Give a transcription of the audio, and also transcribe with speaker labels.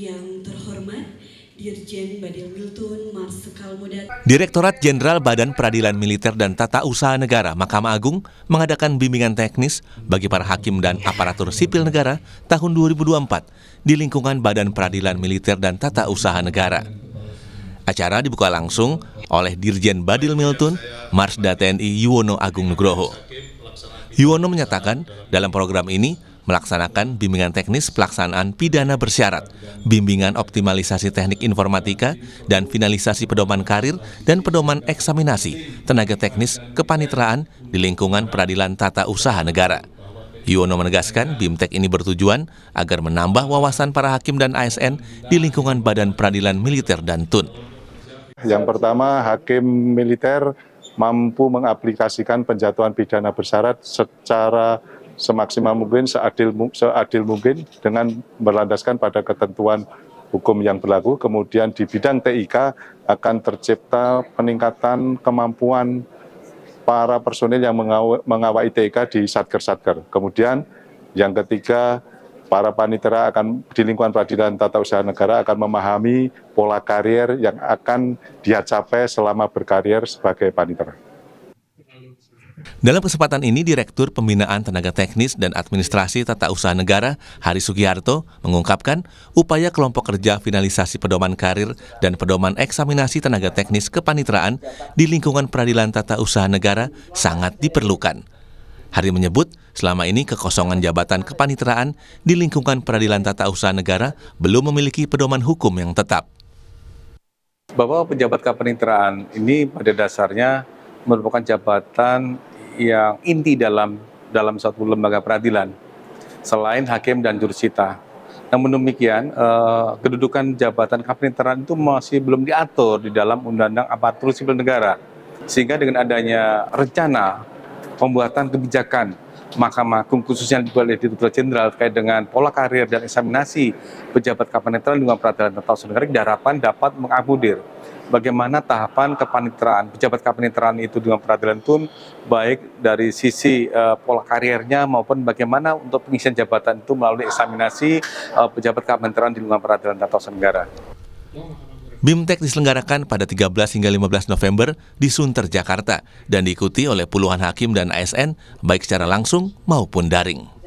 Speaker 1: Yang terhormat Dirjen Badil Milton Marsikal Modat. Direktorat Jenderal Badan Peradilan Militer dan Tata Usaha Negara Mahkamah Agung mengadakan bimbingan teknis bagi para hakim dan aparatur sipil negara tahun 2024 di lingkungan Badan Peradilan Militer dan Tata Usaha Negara. Acara dibuka langsung oleh Dirjen Badil Milton Marsda TNI Yuwono Agung Nugroho. Yuwono menyatakan dalam program ini melaksanakan bimbingan teknis pelaksanaan pidana bersyarat, bimbingan optimalisasi teknik informatika, dan finalisasi pedoman karir dan pedoman eksaminasi tenaga teknis kepaniteraan di lingkungan peradilan tata usaha negara. Yuwono menegaskan BIMTEK ini bertujuan agar menambah wawasan para hakim dan ASN di lingkungan Badan Peradilan Militer dan TUN.
Speaker 2: Yang pertama, hakim militer mampu mengaplikasikan penjatuhan pidana bersyarat secara semaksimal mungkin, seadil seadil mungkin dengan berlandaskan pada ketentuan hukum yang berlaku. Kemudian di bidang TIK akan tercipta peningkatan kemampuan para personil yang mengaw mengawai TIK di satker-satker. Kemudian yang ketiga, para panitera akan di lingkungan peradilan tata usaha negara akan memahami pola karier yang akan dia capai selama berkarier sebagai panitera.
Speaker 1: Dalam kesempatan ini, Direktur Pembinaan Tenaga Teknis dan Administrasi Tata Usaha Negara, Hari Sugiarto, mengungkapkan upaya kelompok kerja finalisasi pedoman karir dan pedoman eksaminasi tenaga teknis kepanitraan di lingkungan peradilan tata usaha negara sangat diperlukan. Hari menyebut, selama ini kekosongan jabatan kepanitraan di lingkungan peradilan tata usaha negara belum memiliki pedoman hukum yang tetap.
Speaker 3: Bahwa pejabat kepanitraan ini pada dasarnya merupakan jabatan yang inti dalam dalam satu lembaga peradilan selain hakim dan jurusita. Namun demikian, eh, kedudukan jabatan kepemimpinan itu masih belum diatur di dalam Undang-Undang Aparatur Sipil Negara. Sehingga dengan adanya rencana pembuatan kebijakan Mahkamah Agung khususnya di bawah Direktur Jenderal terkait dengan pola karir dan eksaminasi pejabat kabinet di dengan peradilan tata usaha negara diharapkan dapat mengakomodir bagaimana tahapan kepaniteraan pejabat kepaniteraan itu dengan peradilan pun baik dari sisi uh, pola karirnya maupun bagaimana untuk pengisian jabatan itu melalui eksaminasi uh, pejabat kepaniteraan di lingkungan peradilan tata usaha negara.
Speaker 1: BIMTEK diselenggarakan pada 13 hingga 15 November di Sunter, Jakarta, dan diikuti oleh puluhan hakim dan ASN, baik secara langsung maupun daring.